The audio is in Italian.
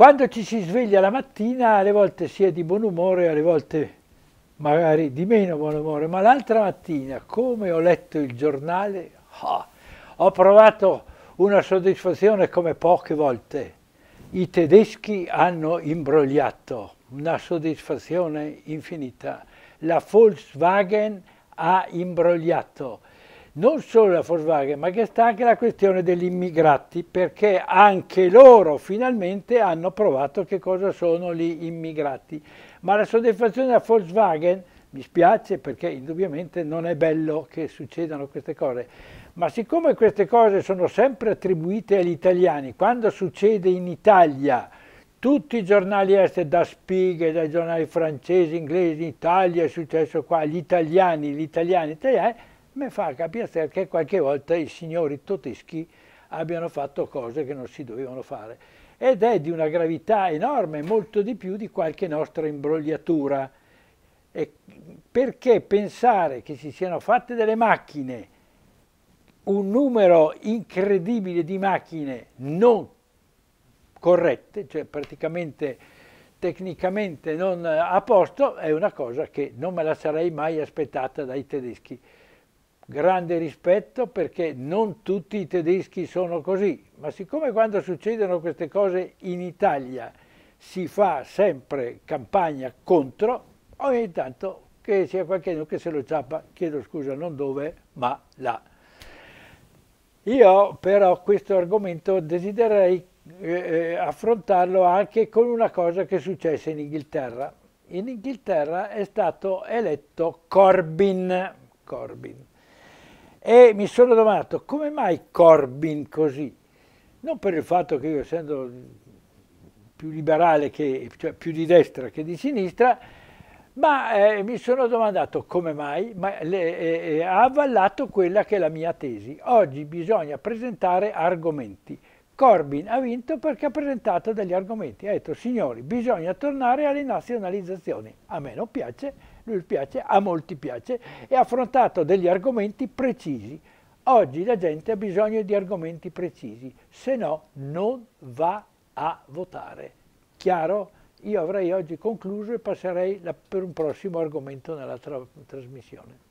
Quando ci si sveglia la mattina, alle volte si è di buon umore, alle volte magari di meno buon umore, ma l'altra mattina, come ho letto il giornale, oh, ho provato una soddisfazione come poche volte. I tedeschi hanno imbrogliato, una soddisfazione infinita. La Volkswagen ha imbrogliato non solo la Volkswagen, ma che sta anche la questione degli immigrati, perché anche loro finalmente hanno provato che cosa sono gli immigrati. Ma la soddisfazione della Volkswagen, mi spiace perché indubbiamente non è bello che succedano queste cose, ma siccome queste cose sono sempre attribuite agli italiani, quando succede in Italia, tutti i giornali esteri, da Spiegel, dai giornali francesi, inglesi, Italia, è successo qua, gli italiani, gli italiani, gli italiani, mi fa capire che qualche volta i signori Toteschi abbiano fatto cose che non si dovevano fare ed è di una gravità enorme, molto di più di qualche nostra imbrogliatura. E perché pensare che si siano fatte delle macchine, un numero incredibile di macchine non corrette, cioè praticamente tecnicamente non a posto, è una cosa che non me la sarei mai aspettata dai tedeschi grande rispetto perché non tutti i tedeschi sono così, ma siccome quando succedono queste cose in Italia si fa sempre campagna contro, ogni tanto che sia qualcuno che se lo ciappa, chiedo scusa non dove, ma là. Io però questo argomento desidererei eh, eh, affrontarlo anche con una cosa che è successa in Inghilterra. In Inghilterra è stato eletto Corbyn, Corbyn e mi sono domandato come mai Corbyn così? Non per il fatto che io essendo più liberale, che, cioè più di destra che di sinistra, ma eh, mi sono domandato come mai ma le, eh, eh ha avvallato quella che è la mia tesi. Oggi bisogna presentare argomenti. Corbyn ha vinto perché ha presentato degli argomenti. Ha detto, signori, bisogna tornare alle nazionalizzazioni. A me non piace, lui piace, a molti piace, e ha affrontato degli argomenti precisi. Oggi la gente ha bisogno di argomenti precisi, se no non va a votare. Chiaro? Io avrei oggi concluso e passerei la, per un prossimo argomento nella tra trasmissione.